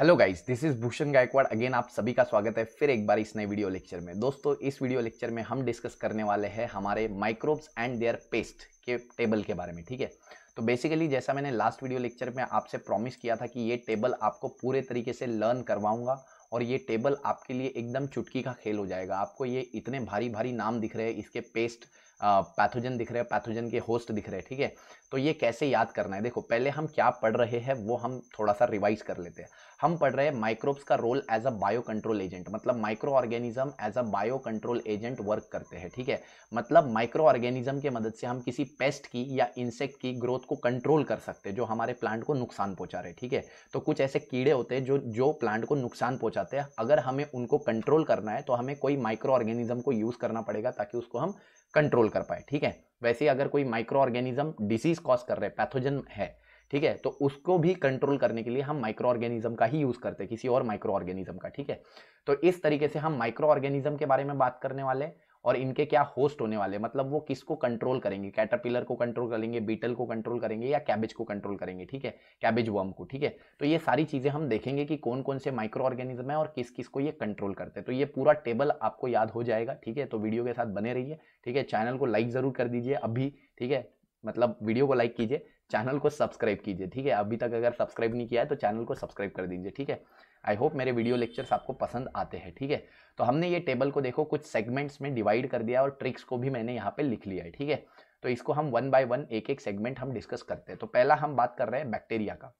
Hello guys this is Bhushan Gaikwad again आप सभी का स्वागत है फिर एक बार इस नए वीडियो लेक्चर में दोस्तों इस वीडियो लेक्चर में हम डिस्कस करने वाले हैं हमारे माइक्रोब्स एंड देयर पेस्ट के टेबल के बारे में ठीक है तो बेसिकली जैसा मैंने लास्ट वीडियो लेक्चर में आपसे प्रॉमिस किया था कि ये टेबल आपको पूरे तरीके से लर्न करवाऊंगा और ये टेबल आपके लिए एकदम चुटकी का खेल हो जाएगा आपको ये इतने भारी भारी नाम दिख रहे हैं इसके पेस्ट पैथोजन दिख रहे हैं पैथोजन के होस्ट दिख रहे हैं ठीक है थीके? तो ये कैसे याद करना है देखो पहले हम क्या पढ़ रहे हैं वो हम थोड़ा सा रिवाइज कर लेते हैं हम पढ़ रहे हैं माइक्रोब्स का role as a bio control agent मतलब micro organism as a bio control agent work करते हैं ठीक है थीके? मतलब माइक्रो ऑर्गेनिज्म की मदद से हम किसी पेस्ट की या इंसेक्ट की ग्रोथ को कंट्रोल कर सकते हैं जो हमारे प्लांट को नुकसान पहुंचा रहे ठीक है तो कुछ ऐसे कीड़े होते हैं जो जो प्लांट को नुकसान पहुंचाते हैं अगर हमें उनको कंट्रोल करना है तो हमें कोई माइक्रो ऑर्गेनिज्म को यूज़ करना पड़ेगा ताकि उसको हम कंट्रोल कर पाए ठीक है वैसे अगर कोई माइक्रो ऑर्गेनिज्म डिसीज कॉज कर रहे पैथोजन है ठीक है तो उसको भी कंट्रोल करने के लिए हम माइक्रो ऑर्गेनिज्म का ही यूज़ करते हैं किसी और माइक्रो ऑर्गेनिज्म का ठीक है तो इस तरीके से हम माइक्रो ऑर्गेनिज्म के बारे में बात करने वाले हैं और इनके क्या होस्ट होने वाले मतलब वो किसको कंट्रोल करेंगे कैटरपिलर को कंट्रोल करेंगे बीटल को कंट्रोल करेंगे या कैबेज को कंट्रोल करेंगे ठीक है कैबेज वर्म को ठीक है तो ये सारी चीज़ें हम देखेंगे कि कौन कौन से माइक्रो ऑर्गेनिज्म है और किस किस को ये कंट्रोल करते हैं तो ये पूरा टेबल आपको याद हो जाएगा ठीक है तो वीडियो के साथ बने रहिए ठीक है चैनल को लाइक ज़रूर कर दीजिए अभी ठीक है मतलब वीडियो को लाइक कीजिए चैनल को सब्सक्राइब कीजिए ठीक है अभी तक अगर सब्सक्राइब नहीं किया है तो चैनल को सब्सक्राइब कर दीजिए ठीक है आई होप मेरे वीडियो लेक्चर्स आपको पसंद आते हैं ठीक है थीके? तो हमने ये टेबल को देखो कुछ सेगमेंट्स में डिवाइड कर दिया और ट्रिक्स को भी मैंने यहाँ पे लिख लिया है ठीक है तो इसको हम वन बाय वन एक एक सेगमेंट हम डिस्कस करते हैं तो पहला हम बात कर रहे हैं बैक्टीरिया का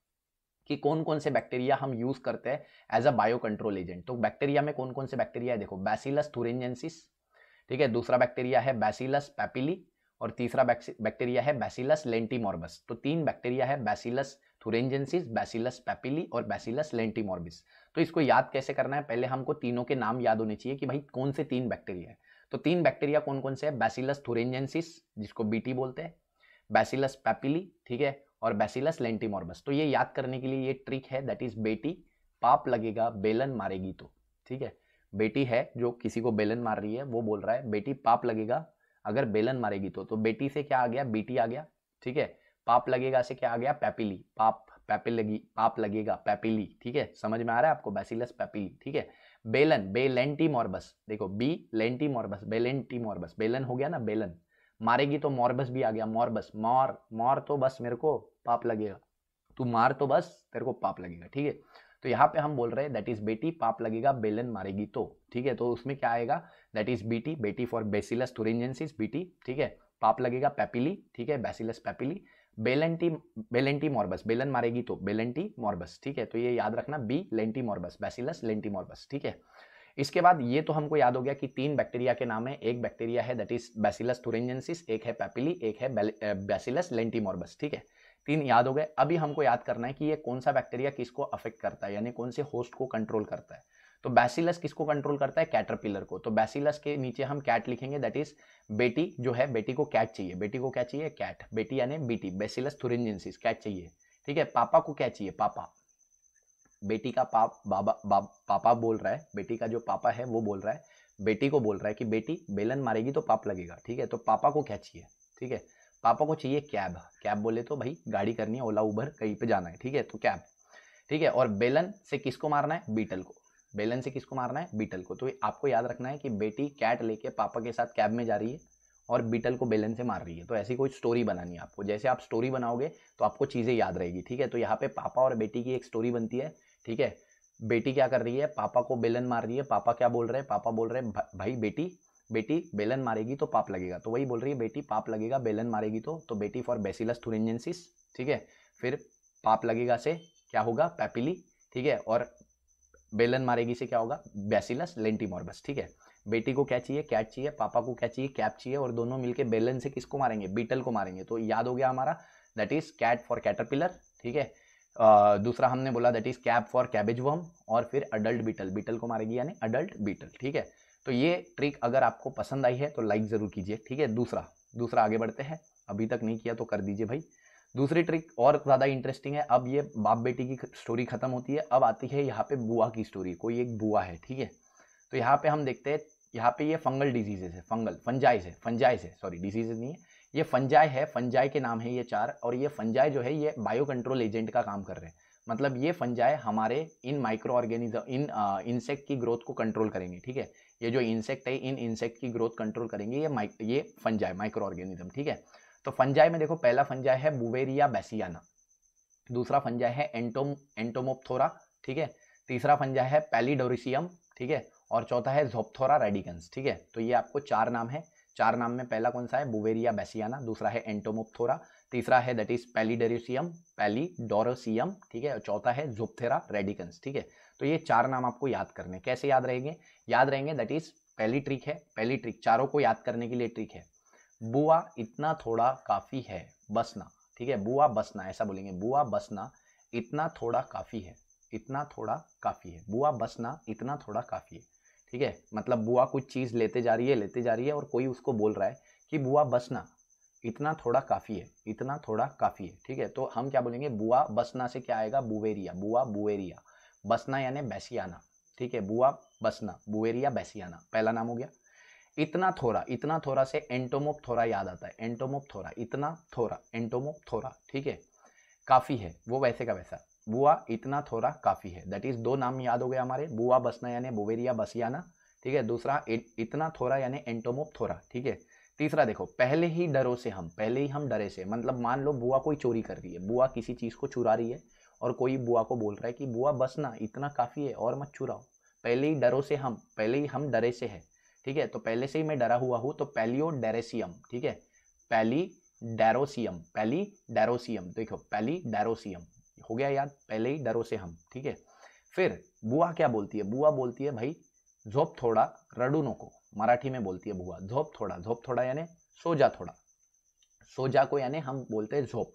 कि कौन कौन से बैक्टीरिया हम यूज़ करते हैं as a bio control agent तो बैक्टीरिया में कौन कौन से बैक्टीरिया है देखो बैसिलस थुरेंजेंसिस ठीक है दूसरा बैक्टीरिया है बैसिलस पैपिली और तीसरा बैक्टीरिया है बैसिलस लेंटीमॉर्बस तो तीन बैक्टीरिया है बैसिलस थुरेंजेंसिस बैसिलस पैपिली और बैसिलस लेंटीमॉर्बिस तो इसको याद कैसे करना है पहले हमको तीनों के नाम याद होने चाहिए कि भाई कौन से तीन बैक्टीरिया है तो तीन बैक्टीरिया कौन कौन से है बैसिलस थुरेंजेंसिस जिसको बीटी बोलते हैं बैसिलस पैपिली ठीक है और बैसिलस लेंटीमॉर्बस तो ये याद करने के लिए ये ट्रिक है दैट इज बेटी पाप लगेगा बेलन मारेगी तो ठीक है बेटी है जो किसी को बेलन मार रही है वो बोल रहा है बेटी पाप लगेगा अगर बेलन मारेगी तो तो बेटी से क्या आ गया बेटी आ गया ठीक है पाप लगेगा से क्या आ गया पैपिली पाप पैपिल लगी पाप लगेगा पैपिली ठीक है समझ में आ रहा है आपको बैसिलस पैपिली ठीक है बेलन बेलेंटी मॉर्बस देखो बी लेंटी मॉर्बस बेलेंटी मॉर्बस बेलन हो गया ना बेलन मारेगी तो मॉर्बस भी आ गया मॉर्बस मॉर मॉर तो बस मेरे को पाप लगेगा तू मार तो बस तेरे को पाप लगेगा ठीक है तो यहाँ पे हम बोल रहे हैं दैट इज बेटी पाप लगेगा बेलन मारेगी तो ठीक है तो उसमें क्या आएगा दैट इज बीटी बेटी फॉर बेसिलस बी बीटी ठीक है पाप लगेगा पैपिली ठीक है बेसिलस पैपिली बेलेंटी बेलेंटी मॉर्बस बेलन मारेगी तो बेलेंटी मॉर्बस ठीक है तो ये याद रखना B lentimorbus bacillus lentimorbus ठीक है इसके बाद ये तो हमको याद हो गया कि तीन बैक्टीरिया के नाम है एक बैक्टीरिया है दैट इज बेसिलस थुरेंजेंसिस एक है पैपिली एक है बेसिलस मॉर्बस ठीक है तीन याद हो गए अभी हमको याद करना है कि ये कौन सा बैक्टीरिया किसको अफेक्ट करता है यानी कौन से होस्ट को कंट्रोल करता है तो बैसिलस किसको कंट्रोल करता है कैटरपिलर को तो बैसिलस के नीचे हम कैट लिखेंगे दैट इज बेटी जो है बेटी को कैट चाहिए बेटी को क्या चाहिए कैट बेटी यानी बीटी बेसिलस थुरिंजेंसिस कैट चाहिए ठीक है पापा को क्या चाहिए पापा बेटी का पाप बाबा बाप, पापा बोल रहा है बेटी का जो पापा है वो बोल रहा है बेटी को बोल रहा है कि बेटी बेलन मारेगी तो पाप लगेगा ठीक है तो पापा को क्या चाहिए ठीक है पापा को चाहिए कैब कैब बोले तो भाई गाड़ी करनी है ओला उबर कहीं पे जाना है ठीक है तो कैब ठीक है और बेलन से किसको मारना है बीटल को बेलन से किसको मारना है बीटल को तो आपको याद रखना है कि बेटी कैट लेके पापा के साथ कैब में जा रही है और बीटल को बेलन से मार रही है तो ऐसी कोई स्टोरी बनानी है आपको जैसे आप स्टोरी बनाओगे तो आपको चीज़ें याद रहेगी ठीक है तो यहाँ पे पापा और बेटी की एक स्टोरी बनती है ठीक है बेटी क्या कर रही है पापा को बेलन मार रही है पापा क्या बोल रहे हैं पापा बोल रहे हैं भा, भाई बेटी बेटी बेलन मारेगी तो पाप लगेगा तो वही बोल रही है बेटी पाप लगेगा बेलन मारेगी तो तो बेटी फॉर बेसिलस थुरेंजेंसिस ठीक है फिर पाप लगेगा से क्या होगा पैपिली ठीक है और बेलन मारेगी से क्या होगा बेसिलस लेंटीमॉर्बस ठीक है बेटी को क्या चाहिए कैट चाहिए पापा को क्या चाहिए कैप चाहिए और दोनों मिलके बेलन से किसको मारेंगे बीटल को मारेंगे तो याद हो गया हमारा that is cat for caterpillar ठीक है दूसरा हमने बोला that is cap for cabbage worm और फिर अडल्ट बीटल बीटल को मारेगी यानी अडल्ट बीटल ठीक है तो ये ट्रिक अगर आपको पसंद आई है तो लाइक ज़रूर कीजिए ठीक है दूसरा दूसरा आगे बढ़ते हैं अभी तक नहीं किया तो कर दीजिए भाई दूसरी ट्रिक और ज़्यादा इंटरेस्टिंग है अब ये बाप बेटी की स्टोरी ख़त्म होती है अब आती है यहाँ पे बुआ की स्टोरी कोई एक बुआ है ठीक है तो यहाँ पे हम देखते हैं यहाँ पे ये फंगल डिजीजेज है फंगल फंजाइज है फंजाइज है सॉरी डिजीजेज नहीं है ये फंजाई है फंजाई के नाम है ये चार और ये फंजाई जो है ये बायो कंट्रोल एजेंट का काम कर रहे हैं मतलब ये फंजाई हमारे इन माइक्रो ऑर्गेनिज्म इन इंसेक्ट की ग्रोथ को कंट्रोल करेंगे ठीक है ये जो इंसेक्ट है इन इंसेक्ट की ग्रोथ कंट्रोल करेंगे ये माइक ये फंजाई माइक्रो ऑर्गेनिज्म ठीक है तो फंजाई में देखो पहला फंजाई है बुवेरिया बैसियाना दूसरा फंजाई है एंटोम एंटोमोपथोरा ठीक है तीसरा फंजाई है पैलीडोरिसियम ठीक है और चौथा है जोपथोरा रेडिकन्स ठीक है तो ये आपको चार नाम है चार नाम में पहला कौन सा है बुवेरिया बेसियाना दूसरा है एंटोमोपथोरा तीसरा है दैट इज पैलीडोरिसियम पैलीडोरोसियम ठीक है और चौथा है जोपथेरा रेडिकन्स ठीक है तो ये चार नाम आपको याद करने कैसे याद रहेंगे याद रहेंगे दैट इज पहली ट्रिक है पहली ट्रिक चारों को याद करने के लिए ट्रिक है बुआ इतना थोड़ा काफ़ी है बसना ठीक है बुआ बसना ऐसा बोलेंगे बुआ बसना इतना थोड़ा काफ़ी है इतना थोड़ा काफ़ी है बुआ बसना इतना थोड़ा काफ़ी है ठीक है मतलब बुआ कुछ चीज़ लेते जा रही है लेते जा रही है और कोई उसको बोल रहा है कि बुआ बसना इतना थोड़ा काफ़ी है इतना थोड़ा काफ़ी है ठीक है तो हम क्या बोलेंगे बुआ बसना से क्या आएगा बुवेरिया बुआ बुवेरिया बसना यानी बैसियाना ठीक है बुआ बसना बुवेरिया बैसियाना पहला नाम हो गया इतना थोड़ा इतना थोड़ा से एंटोमोप थोरा याद आता है एंटोमोपथोरा इतना थोड़ा थोरा ठीक है काफ़ी है वो वैसे का वैसा बुआ इतना थोड़ा काफ़ी है दैट इज़ दो नाम याद हो गए हमारे बुआ बसना यानी बुवेरिया बसियाना ठीक है दूसरा इतना थोड़ा यानी एंटोमोप थोरा ठीक है तीसरा देखो पहले ही डरो से हम पहले ही हम डरे से मतलब मान लो बुआ कोई चोरी कर रही है बुआ किसी चीज़ को चुरा रही है और कोई बुआ को बोल रहा है कि बुआ बसना इतना काफ़ी है और मत चुराओ पहले ही डरो से हम पहले ही हम डरे से है ठीक है तो पहले से ही मैं डरा हुआ हूं तो डेरेसियम ठीक है पैली डेरोसियम पैली डेरोसियम देखो पैली डेरोसियम हो गया याद पहले ही डरो से हम ठीक है फिर बुआ क्या बोलती है बुआ बोलती है भाई झोप थोड़ा रडुनो को मराठी में बोलती है बुआ झोप थोड़ा झोप थोड़ा यानी सो जा थोड़ा सो जा को यानी हम बोलते हैं झोप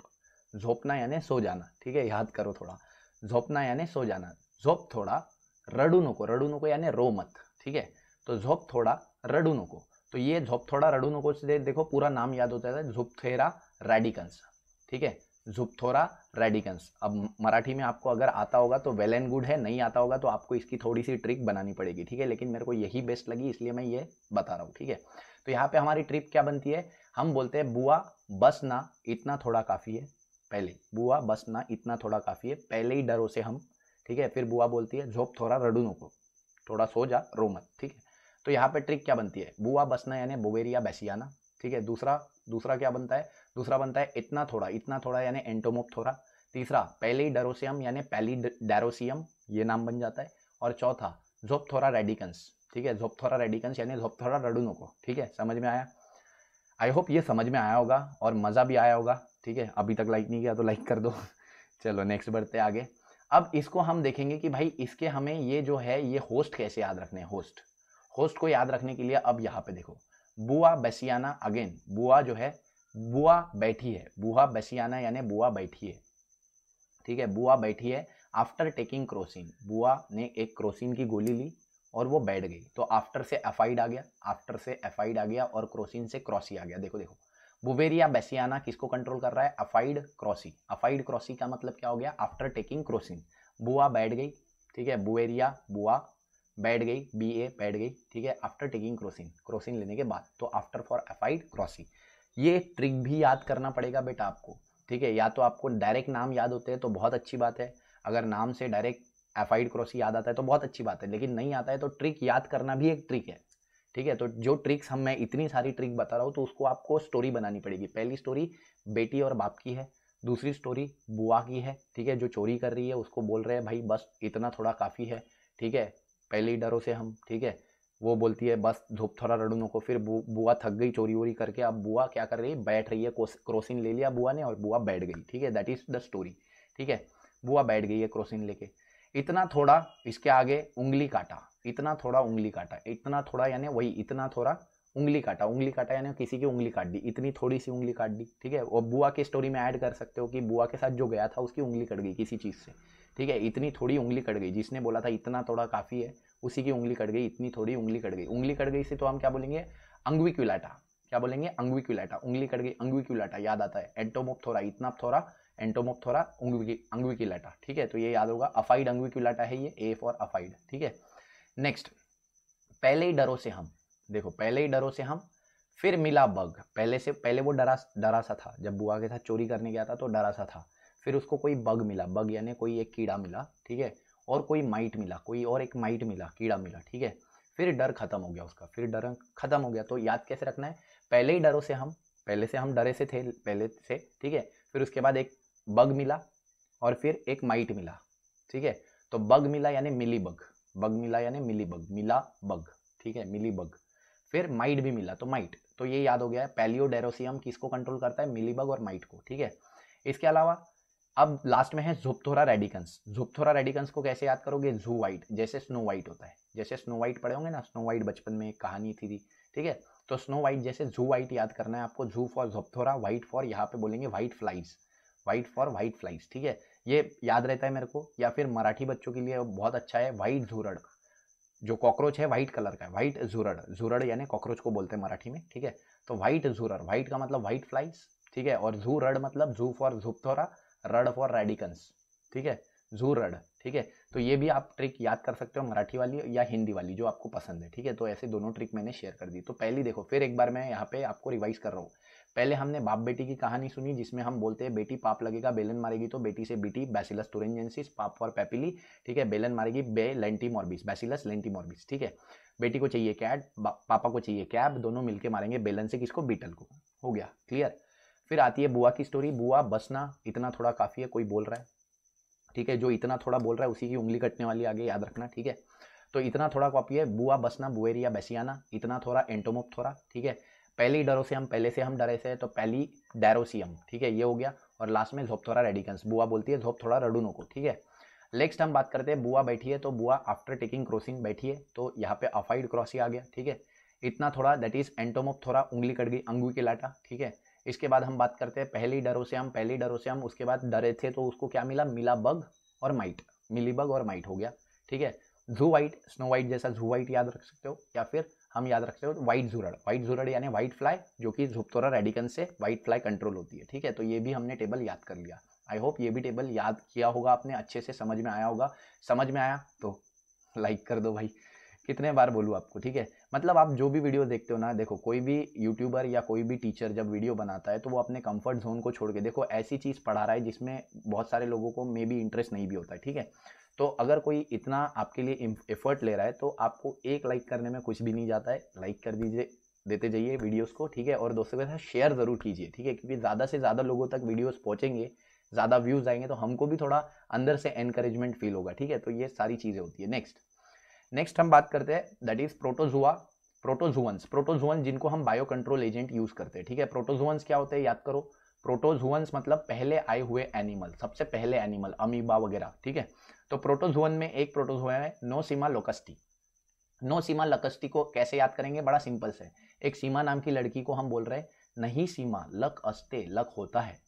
झोपना यानी सो जाना ठीक है याद करो थोड़ा झोपना यानी सो जाना झोप थोड़ा रडुनो को रडुनो को यानी रो मत ठीक है तो झोप थोड़ा रडू को तो ये झोप थोड़ा रडू को से देखो पूरा नाम याद होता है झुपथेरा रेडिकन्स ठीक है झुपथोरा रेडिकन्स अब मराठी में आपको अगर आता होगा तो वेल एंड गुड है नहीं आता होगा तो आपको इसकी थोड़ी सी ट्रिक बनानी पड़ेगी ठीक है लेकिन मेरे को यही बेस्ट लगी इसलिए मैं ये बता रहा हूँ ठीक है तो यहाँ पे हमारी ट्रिक क्या बनती है हम बोलते हैं बुआ बस ना इतना थोड़ा काफ़ी है पहले बुआ बस ना इतना थोड़ा काफ़ी है पहले ही डरो से हम ठीक है फिर बुआ बोलती है झोप थोड़ा रडू नको थोड़ा सो जा रो मत ठीक है तो यहाँ पे ट्रिक क्या बनती है बुआ बसना यानी बुवेरिया बैसियाना ठीक है दूसरा दूसरा क्या बनता है दूसरा बनता है इतना थोड़ा इतना थोड़ा यानी एंटोमोपथोरा तीसरा पहली डेरोसियम यानी पहली डेरोसियम ये नाम बन जाता है और चौथा जोपथोरा रेडिकन्स ठीक है जोपथोरा रेडिकन्स यानी जोपथोरा को ठीक है समझ में आया आई होप ये समझ में आया होगा और मज़ा भी आया होगा ठीक है अभी तक लाइक नहीं किया तो लाइक कर दो चलो नेक्स्ट बढ़ते आगे अब इसको हम देखेंगे कि भाई इसके हमें ये जो है ये होस्ट कैसे याद रखने होस्ट होस्ट को याद रखने के लिए अब यहाँ पे देखो बुआ बसियाना अगेन बुआ जो है बुआ बैठी है बुआ बसियाना यानी बुआ बैठी है ठीक है बुआ बैठी है आफ्टर टेकिंग क्रोसिन बुआ ने एक क्रोसिन की गोली ली और वो बैठ गई तो आफ्टर से एफाइड आ गया आफ्टर से एफाइड आ गया और क्रोसिन से क्रॉसी आ गया देखो देखो बुवेरिया बेसियाना किसको कंट्रोल कर रहा है अफाइड क्रॉसी अफाइड क्रॉसी का मतलब क्या हो गया आफ्टर टेकिंग क्रोसिन बुआ बैठ गई ठीक है बुवेरिया बुआ बैठ गई बी ए बैठ गई ठीक है आफ्टर टेकिंग क्रोसिन क्रॉसिंग लेने के बाद तो आफ्टर फॉर एफाइड क्रॉसी ये ट्रिक भी याद करना पड़ेगा बेटा आपको ठीक है या तो आपको डायरेक्ट नाम याद होते हैं तो बहुत अच्छी बात है अगर नाम से डायरेक्ट एफाइड क्रॉसी याद आता है तो बहुत अच्छी बात है लेकिन नहीं आता है तो ट्रिक याद करना भी एक ट्रिक है ठीक है तो जो ट्रिक्स हम मैं इतनी सारी ट्रिक बता रहा हूँ तो उसको आपको स्टोरी बनानी पड़ेगी पहली स्टोरी बेटी और बाप की है दूसरी स्टोरी बुआ की है ठीक है जो चोरी कर रही है उसको बोल रहे हैं भाई बस इतना थोड़ा काफ़ी है ठीक है पहले ही डरो से हम ठीक है वो बोलती है बस धूप थोड़ा रड़ूनों को फिर बु, बुआ थक गई चोरी वोरी करके अब बुआ क्या कर रही है बैठ रही है क्रोसिन ले लिया बुआ ने और बुआ बैठ गई ठीक है दैट इज़ द स्टोरी ठीक है बुआ बैठ गई है क्रोसिन लेके इतना थोड़ा इसके आगे उंगली काटा इतना थोड़ा उंगली काटा इतना थोड़ा यानी वही इतना थोड़ा उंगली काटा उंगली काटा यानी किसी की उंगली काट दी इतनी थोड़ी सी उंगली काट दी ठीक है और बुआ की स्टोरी में ऐड कर सकते हो कि बुआ के साथ जो गया था उसकी उंगली कट गई किसी चीज़ से ठीक है इतनी थोड़ी उंगली कट गई जिसने बोला था इतना थोड़ा काफ़ी है उसी की उंगली कट गई इतनी थोड़ी उंगली कट गई उंगली कट गई से तो हम क्या बोलेंगे अंगविक्यूलाटा क्या बोलेंगे अंगविक्यूलाटा उंगली कट गई अंगविक्यूलाटा याद आता है एंटोमोपथोरा इतना थोड़ा एंटोमोपथोरा अंगविक्यूलाटा ठीक है तो ये याद होगा अफाइड अंगविक्यूलाटा है ये ए फॉर अफाइड ठीक है नेक्स्ट पहले ही डरों से हम देखो पहले ही डरों से हम फिर मिला बग पहले से पहले वो डरा डरा सा था जब बुआ के साथ चोरी करने गया था तो डरा सा था फिर उसको कोई बग मिला बग यानी कोई एक कीड़ा मिला ठीक है और कोई माइट मिला कोई और एक माइट मिला कीड़ा मिला ठीक है फिर डर खत्म हो गया उसका फिर डर खत्म हो गया तो याद कैसे रखना है पहले ही डरों से हम पहले से हम डरे से थे पहले से ठीक है फिर उसके बाद एक बग मिला और फिर एक माइट मिला ठीक है तो बग मिला यानी मिली बग बग मिला यानी मिली बग मिला बग ठीक है मिली बग फिर माइट भी मिला तो माइट तो ये याद हो गया है पैलियो डेरोसियम किसको कंट्रोल करता है मिली बग और माइट को ठीक है इसके अलावा अब लास्ट में है जुप्थोरा रेडिकन्स जुप्थोरा रेडिकन्स को कैसे याद करोगे जू वाइट जैसे स्नो वाइट होता है जैसे स्नो वाइट पढ़े होंगे ना स्नो वाइट बचपन में एक कहानी थी ठीक है तो स्नो वाइट जैसे जू वाइट याद करना है आपको जू फॉर जुप्थोरा वाइट फॉर यहाँ पे बोलेंगे white flies white for white flies ठीक है ये याद रहता है मेरे को या फिर मराठी बच्चों के लिए बहुत अच्छा है वाइट झूरड़ जो कॉकरोच है व्हाइट कलर का व्हाइट झूरड़ झूरड़ यानी कॉकरोच को बोलते हैं मराठी में ठीक है तो व्हाइट झूरड़ व्हाइट का मतलब व्हाइट फ्लाइज ठीक है और झू रड मतलब zoo for Zoophthora rad for radicans ठीक है जू रड ठीक है तो ये भी आप ट्रिक याद कर सकते हो मराठी वाली या हिंदी वाली जो आपको पसंद है ठीक है तो ऐसे दोनों ट्रिक मैंने शेयर कर दी तो पहली देखो फिर एक बार मैं यहाँ पे आपको रिवाइज कर रहा हूँ पहले हमने बाप बेटी की कहानी सुनी जिसमें हम बोलते हैं बेटी पाप लगेगा बेलन मारेगी तो बेटी से बेटी बैसिलस टूरेंजेंसिस पाप और पैपिली ठीक है बेलन मारेगी B lentimorbus Bacillus lentimorbus ठीक है बेटी को चाहिए कैट पापा को चाहिए कैब दोनों मिलकर मारेंगे बेलन से किसको बीटल को हो गया क्लियर फिर आती है बुआ की स्टोरी बुआ बसना इतना थोड़ा काफ़ी है कोई बोल रहा है ठीक है जो इतना थोड़ा बोल रहा है उसी की उंगली कटने वाली आगे याद रखना ठीक है तो इतना थोड़ा कॉपी है बुआ बसना बुएरिया बसियाना इतना थोड़ा एंटोमोप थोड़ा ठीक है पहली डरोसियम पहले से हम डरे से तो पहली डेरोसियम ठीक है ये हो गया और लास्ट में थोड़ा रेडिकन्स बुआ बोलती है झोप थोड़ा रडूनो को ठीक है नेक्स्ट हम बात करते हैं बुआ बैठी है तो बुआ आफ्टर टेकिंग क्रॉसिंग बैठी है तो यहाँ पे अफाइड क्रॉस ही आ गया ठीक है इतना थोड़ा दैट इज एंटोमोप थोड़ा उंगली कट गई अंगू की लाटा ठीक है इसके बाद हम बात करते हैं पहली हम पहली हम उसके बाद डरे थे तो उसको क्या मिला मिला बग और माइट मिली बग और माइट हो गया ठीक है जू वाइट स्नो वाइट जैसा जू वाइट याद रख सकते हो या फिर हम याद रखते हो वाइट जूरड़ व्हाइट जूरड़ यानी व्हाइट फ्लाई जो कि झुपतोरा रेडिकन से व्हाइट फ्लाई कंट्रोल होती है ठीक है तो ये भी हमने टेबल याद कर लिया आई होप ये भी टेबल याद किया होगा आपने अच्छे से समझ में आया होगा समझ में आया तो लाइक कर दो भाई कितने बार बोलूँ आपको ठीक है मतलब आप जो भी वीडियो देखते हो ना देखो कोई भी यूट्यूबर या कोई भी टीचर जब वीडियो बनाता है तो वो अपने कंफर्ट जोन को छोड़ के देखो ऐसी चीज़ पढ़ा रहा है जिसमें बहुत सारे लोगों को मे बी इंटरेस्ट नहीं भी होता है ठीक है तो अगर कोई इतना आपके लिए एफर्ट ले रहा है तो आपको एक लाइक करने में कुछ भी नहीं जाता है लाइक कर दीजिए देते जाइए वीडियोस को ठीक है और दोस्तों के साथ शेयर ज़रूर कीजिए ठीक है क्योंकि ज़्यादा से ज़्यादा लोगों तक वीडियोस पहुँचेंगे ज़्यादा व्यूज़ आएंगे तो हमको भी थोड़ा अंदर से एनकरेजमेंट फील होगा ठीक है तो ये सारी चीज़ें होती है नेक्स्ट नेक्स्ट हम बात करते हैं that is protozoa protozoans protozoan जिनको हम बायो कंट्रोल एजेंट यूज करते हैं ठीक है प्रोटोजुअंस क्या होते हैं याद करो प्रोटोजुअंस मतलब पहले आए हुए एनिमल सबसे पहले एनिमल अमीबा वगैरह ठीक है तो प्रोटोजुअन में एक प्रोटोजुआ है नो सीमा लोकस्टी नो सीमा लकस्टी को कैसे याद करेंगे बड़ा सिंपल से एक सीमा नाम की लड़की को हम बोल रहे हैं नहीं सीमा लक अस्ते लक होता है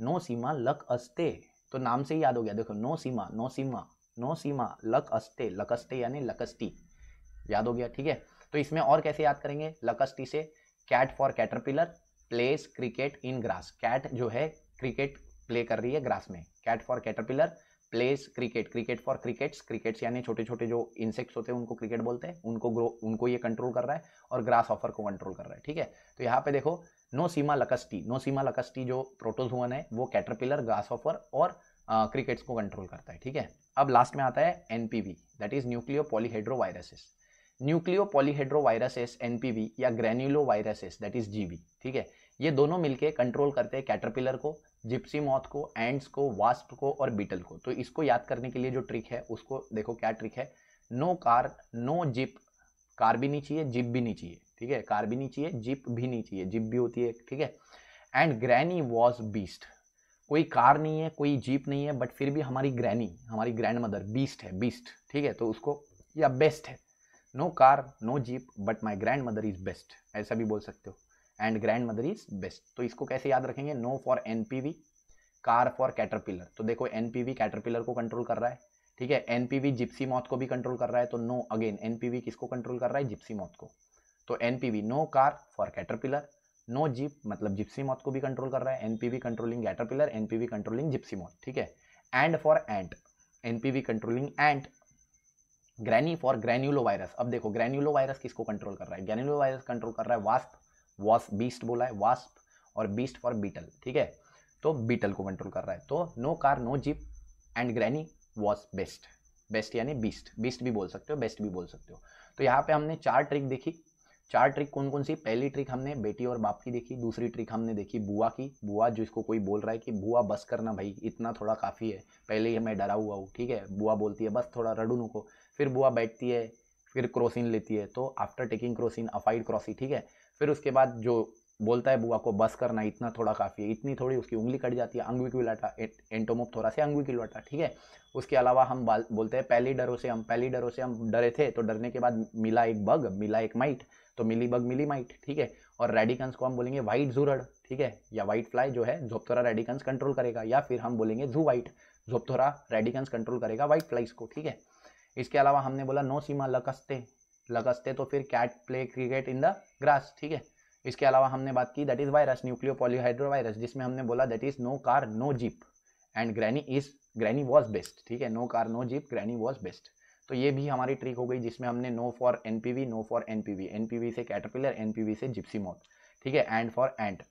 नो सीमा लक अस्ते तो नाम से ही याद हो गया देखो Nosema Nosema Nosema locustae locustae यानी लकस्ती याद हो गया ठीक है तो इसमें और कैसे याद करेंगे लकस्ती से cat for caterpillar plays cricket in grass cat जो है क्रिकेट प्ले कर रही है ग्रास में cat for caterpillar plays cricket cricket for crickets crickets यानी छोटे छोटे जो इंसेक्ट्स होते हैं उनको क्रिकेट बोलते हैं उनको ग्रो उनको ये कंट्रोल कर रहा है और ग्रास ऑफर को कंट्रोल कर रहा है ठीक है तो यहाँ पे देखो नो सीमा लकस्टी नो सीमा लकस्टी जो प्रोटोजुअन है वो कैटरपिलर ग्रास ऑफर और क्रिकेट्स को कंट्रोल करता है ठीक है अब लास्ट में आता है N P V that is nucleopolyhedroviruses nucleopolyhedroviruses N P V या granuloviruses that is G ठीक है ये दोनों मिलके कंट्रोल करते हैं कैटरपिलर को जिप्सी मॉथ को एंड्स को वास्प को और बीटल को तो इसको याद करने के लिए जो ट्रिक है उसको देखो क्या ट्रिक है no car no jeep car भी नहीं चाहिए जिप भी नहीं चाहिए ठीक है कार भी नहीं चाहिए जिप भी नहीं चाहिए जिप भी होती है ठीक है एंड ग्रैनी वॉज बीस्ट कोई कार नहीं है कोई जीप नहीं है बट फिर भी हमारी ग्रैनी हमारी ग्रैंड मदर बीस्ट है बीस्ट ठीक है तो उसको या बेस्ट है no car no jeep but my grandmother is best ऐसा भी बोल सकते हो and grandmother is best तो इसको कैसे याद रखेंगे no for N car for caterpillar तो देखो एन पी कैटरपिलर को कंट्रोल कर रहा है ठीक है एन जिप्सी मौत को भी कंट्रोल कर रहा है तो नो अगेन एन किसको कंट्रोल कर रहा है जिप्सी मौत को तो N P V no car for caterpillar no jeep मतलब जिप्सी मौत को भी कंट्रोल कर रहा है NPV controlling caterpillar NPV controlling gypsy moth ठीक है and for ant NPV controlling ant granny for granulovirus अब देखो ग्रैन्यूलो वायरस किसको कंट्रोल कर रहा है ग्रैन्यूलो वायरस कंट्रोल कर रहा है वास्प वास बीस्ट बोला है वास्प और बीस्ट फॉर बीटल ठीक है तो बीटल को कंट्रोल कर रहा है तो no car no jeep and granny was best best यानी बीस्ट बीस्ट भी बोल सकते हो बेस्ट भी बोल सकते हो तो यहाँ पे हमने चार ट्रिक देखी चार ट्रिक कौन कौन सी पहली ट्रिक हमने बेटी और बाप की देखी दूसरी ट्रिक हमने देखी बुआ की बुआ जिसको कोई बोल रहा है कि बुआ बस करना भाई इतना थोड़ा काफ़ी है पहले ही मैं डरा हुआ हूँ ठीक है बुआ बोलती है बस थोड़ा रडू को फिर बुआ बैठती है फिर क्रोसिन लेती है तो आफ्टर टेकिंग क्रोसिन अफाइड क्रॉसी ठीक है फिर उसके बाद जो बोलता है बुआ को बस करना इतना थोड़ा काफ़ी है इतनी थोड़ी उसकी उंगली कट जाती है लाटा एंटोमोप थोड़ा से लाटा ठीक है उसके अलावा हम बोलते हैं पहली डरों से हम पहली डरों से हम डरे थे तो डरने के बाद मिला एक बग मिला एक माइट तो मिली बग मिली माइट ठीक है और रेडिकन्स को हम बोलेंगे वाइट जूरड ठीक है या वाइट फ्लाई जो है जोपथोरा रेडिकन्स कंट्रोल करेगा या फिर हम बोलेंगे zoo white Zoophthora radicans control करेगा वाइट फ्लाइज को ठीक है इसके अलावा हमने बोला नो सीमा लकस्ते लकस्ते तो फिर cat play cricket in the grass ठीक है इसके अलावा हमने बात की that is virus nucleovirus जिसमें हमने बोला that is no car no jeep and granny is granny was best ठीक है no car no jeep granny was best तो ये भी हमारी ट्रिक हो गई जिसमें हमने no for NPV no for NPV NPV से कैटरपिलर एनपीवी से जिप्सी मोथ ठीक है एंड फॉर एंट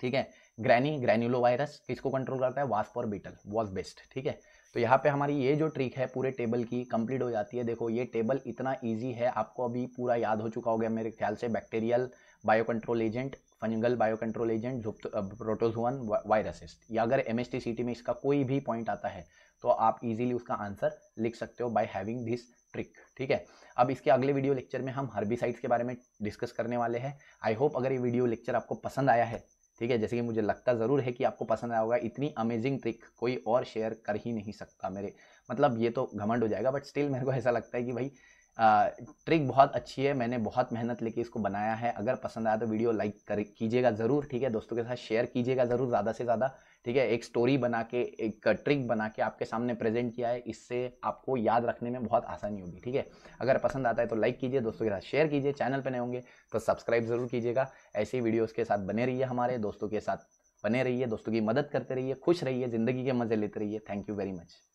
ठीक है ग्रैनी ग्रैन्यूलो वायरस किसको कंट्रोल करता है वास फॉर बीटल वॉज बेस्ट ठीक है तो यहाँ पे हमारी ये जो ट्रिक है पूरे टेबल की कंप्लीट हो जाती है देखो ये टेबल इतना इजी है आपको अभी पूरा याद हो चुका होगा मेरे ख्याल से bacterial bio control agent fungal bio control agent protozoan viruses या अगर एम एस में इसका कोई भी पॉइंट आता है तो आप इजीली उसका आंसर लिख सकते हो बाय हैविंग दिस ट्रिक ठीक है अब इसके अगले वीडियो लेक्चर में हम हर्बिसाइड्स के बारे में डिस्कस करने वाले हैं आई होप अगर ये वीडियो लेक्चर आपको पसंद आया है ठीक है जैसे कि मुझे लगता ज़रूर है कि आपको पसंद आया होगा इतनी अमेजिंग ट्रिक कोई और शेयर कर ही नहीं सकता मेरे मतलब ये तो घमंड हो जाएगा बट स्टिल मेरे को ऐसा लगता है कि भाई आ, ट्रिक बहुत अच्छी है मैंने बहुत मेहनत लेके इसको बनाया है अगर पसंद आया तो वीडियो लाइक कर कीजिएगा ज़रूर ठीक है दोस्तों के साथ शेयर कीजिएगा ज़रूर ज़्यादा से ज़्यादा ठीक है एक स्टोरी बना के एक ट्रिक बना के आपके सामने प्रेजेंट किया है इससे आपको याद रखने में बहुत आसानी होगी ठीक है अगर पसंद आता है तो लाइक कीजिए दोस्तों के साथ शेयर कीजिए चैनल पर नए होंगे तो सब्सक्राइब ज़रूर कीजिएगा ऐसे वीडियोज़ के साथ बने रहिए हमारे दोस्तों के साथ बने रहिए दोस्तों की मदद करते रहिए खुश रहिए ज़िंदगी के मज़े लेते रहिए थैंक यू वेरी मच